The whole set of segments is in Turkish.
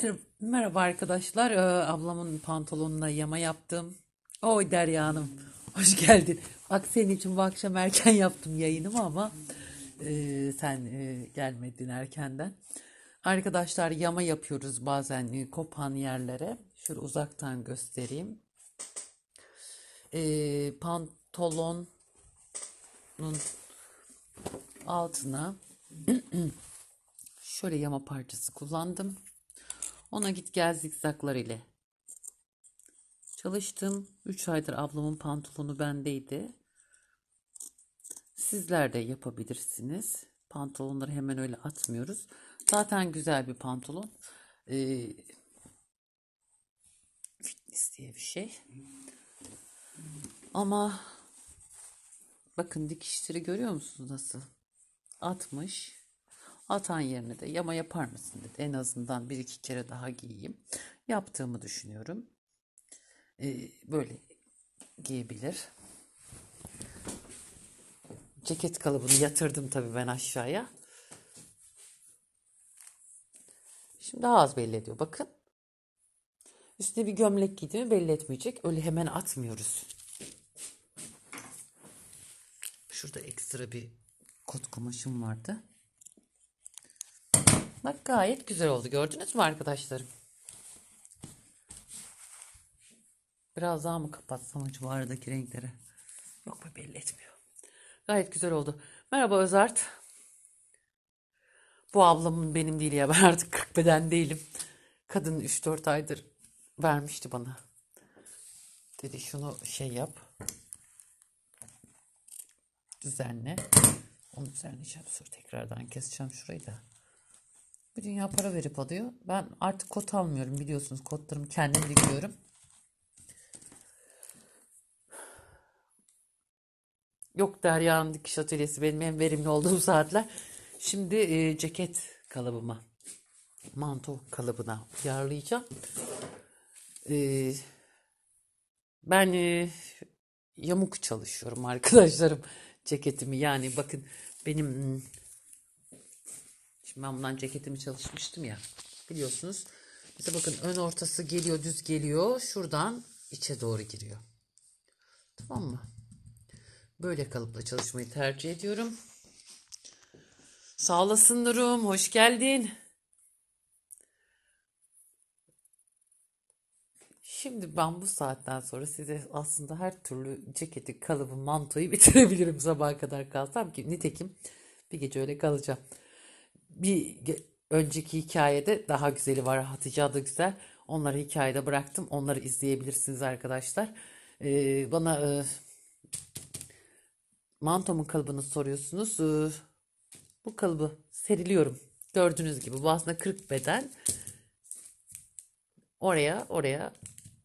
Merhaba, merhaba arkadaşlar. Ee, ablamın pantolonuna yama yaptım. Oy Derya Hanım. Hoş geldin. Bak senin için bu akşam erken yaptım yayınımı ama e, sen e, gelmedin erkenden. Arkadaşlar yama yapıyoruz bazen e, kopan yerlere. Şöyle uzaktan göstereyim. E, pantolonun altına şöyle yama parçası kullandım. Ona git gel zikzaklar ile çalıştım. 3 aydır ablamın pantolonu bendeydi. Sizler de yapabilirsiniz. Pantolonları hemen öyle atmıyoruz. Zaten güzel bir pantolon. Ee, fitness diye bir şey. Ama bakın dikişleri görüyor musunuz nasıl? Atmış. Atan yerine de yama yapar mısın dedi. En azından bir iki kere daha giyeyim. Yaptığımı düşünüyorum. Ee, böyle giyebilir. Ceket kalıbını yatırdım tabii ben aşağıya. Şimdi daha az belli ediyor bakın. Üstüne bir gömlek giydi mi belli etmeyecek. Öyle hemen atmıyoruz. Şurada ekstra bir kot kumaşım vardı aslında gayet güzel oldu. Gördünüz mü arkadaşlarım? Biraz daha mı kapatsam acaba aradaki renkleri? Yok mu belli etmiyor. Gayet güzel oldu. Merhaba Özart. Bu ablamın benim değil ya. Ben artık 40 beden değilim. Kadın 3-4 aydır vermişti bana. Dedi şunu şey yap. Düzenle. Onu düzenleyeceğim. Sonra tekrardan keseceğim şurayı da. Bu dünya para verip alıyor. Ben artık kot almıyorum biliyorsunuz. Kotlarımı kendim dikiyorum. Yok Derya'nın dikiş atölyesi benim en verimli olduğum saatler. Şimdi e, ceket kalıbıma, manto kalıbına uyarlayacağım. E, ben e, yamuk çalışıyorum arkadaşlarım ceketimi. Yani bakın benim Şimdi ben bundan ceketimi çalışmıştım ya. Biliyorsunuz. Mesela bakın ön ortası geliyor düz geliyor. Şuradan içe doğru giriyor. Tamam mı? Böyle kalıpla çalışmayı tercih ediyorum. Sağ olasın Nurum. Hoş geldin. Şimdi ben bu saatten sonra size aslında her türlü ceketi, kalıbı, mantoyu bitirebilirim sabaha kadar kalsam ki. Nitekim bir gece öyle kalacağım bir önceki hikayede daha güzeli var. Hatice adı güzel. Onları hikayede bıraktım. Onları izleyebilirsiniz arkadaşlar. Ee, bana e, mantomun kalıbını soruyorsunuz. Ee, bu kalıbı seriliyorum. Gördüğünüz gibi bu aslında 40 beden. Oraya oraya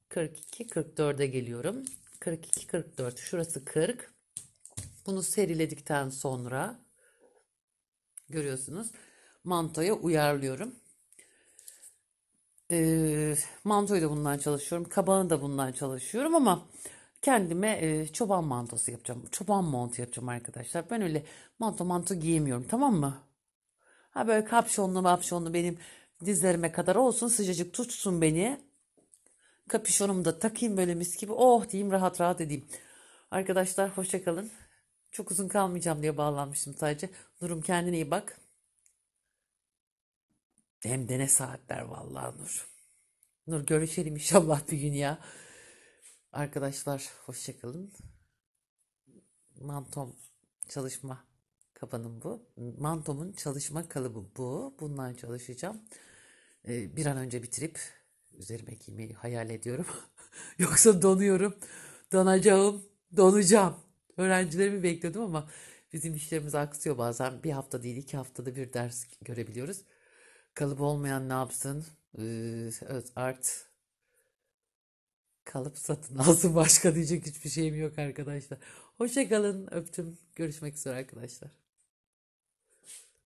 42 44'e geliyorum. 42 44 şurası 40. Bunu seriledikten sonra görüyorsunuz mantoya uyarlıyorum. E, mantoyu da bundan çalışıyorum. Kabağını da bundan çalışıyorum ama kendime e, çoban mantosu yapacağım. Çoban mantı yapacağım arkadaşlar. Ben öyle manto manto giyemiyorum tamam mı? Ha böyle kapşonlu mapşonlu benim dizlerime kadar olsun sıcacık tutsun beni. Kapüşonumu da takayım böyle mis gibi. Oh diyeyim rahat rahat edeyim. Arkadaşlar hoşçakalın. Çok uzun kalmayacağım diye bağlanmıştım sadece. Durum kendine iyi bak. Hem de ne saatler vallahi Nur. Nur görüşelim inşallah bir gün ya. Arkadaşlar hoşçakalın. Mantom çalışma kapanım bu. Mantomun çalışma kalıbı bu. Bundan çalışacağım. Ee, bir an önce bitirip üzerime giymeyi hayal ediyorum. Yoksa donuyorum. Donacağım. Donacağım. Öğrencilerimi bekledim ama bizim işlerimiz aksıyor bazen. Bir hafta değil iki haftada bir ders görebiliyoruz. Kalıp olmayan ne yapsın? Ee, art kalıp satın alsın başka diyecek hiçbir şeyim yok arkadaşlar. Hoşçakalın öptüm. Görüşmek üzere arkadaşlar.